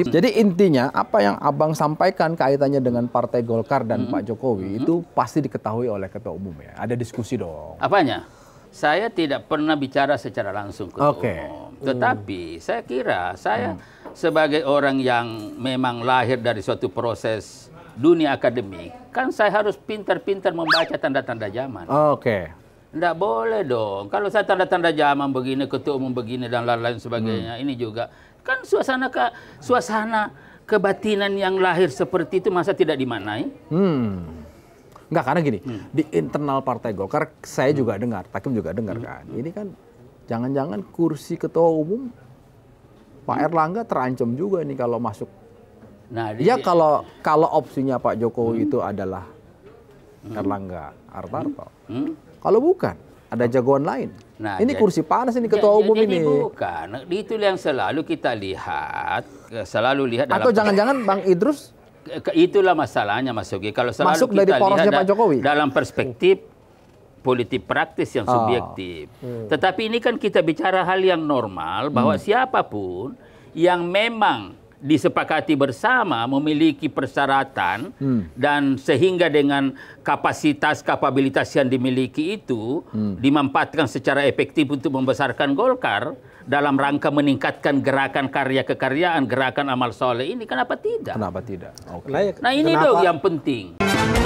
Hmm. Jadi intinya apa yang Abang sampaikan kaitannya dengan Partai Golkar dan -hmm. Pak Jokowi -hmm. itu pasti diketahui oleh ketua umum ya. Ada diskusi dong. Apanya? Saya tidak pernah bicara secara langsung ke ketua okay. umum. Tetapi mm. saya kira saya mm. sebagai orang yang memang lahir dari suatu proses dunia akademik, kan saya harus pintar-pintar membaca tanda-tanda zaman. Oke. Okay. Tidak boleh dong. Kalau saya tanda-tanda zaman begini, ketua umum begini dan lain-lain sebagainya, hmm. ini juga kan suasana ke, suasana kebatinan yang lahir seperti itu masa tidak dimanai? Hmm. Enggak karena gini, hmm. di internal Partai Golkar saya hmm. juga dengar, Takim juga dengar hmm. kan. Ini kan jangan-jangan kursi ketua umum Pak hmm. Erlangga terancam juga ini kalau masuk. Nah, dia ya kalau kalau opsinya Pak Jokowi hmm. itu adalah Erlangga Artarto. Hmm? Kalau bukan, ada jagoan lain. Nah, ini kursi panas ini ketua umum jadi ini. Bukan, itu yang selalu kita lihat, selalu lihat. Atau jangan-jangan Bang Idrus? Itulah masalahnya Mas Yogi. Kalau selalu Masuk kita dari lihat Pak Jokowi. dalam perspektif politik praktis yang oh. subjektif. Hmm. Tetapi ini kan kita bicara hal yang normal bahwa hmm. siapapun yang memang disepakati bersama memiliki persyaratan hmm. dan sehingga dengan kapasitas kapabilitas yang dimiliki itu hmm. dimanfaatkan secara efektif untuk membesarkan Golkar dalam rangka meningkatkan gerakan karya kekaryaan gerakan amal soleh ini kenapa tidak? Kenapa tidak? Okay. Nah ini kenapa? dong yang penting.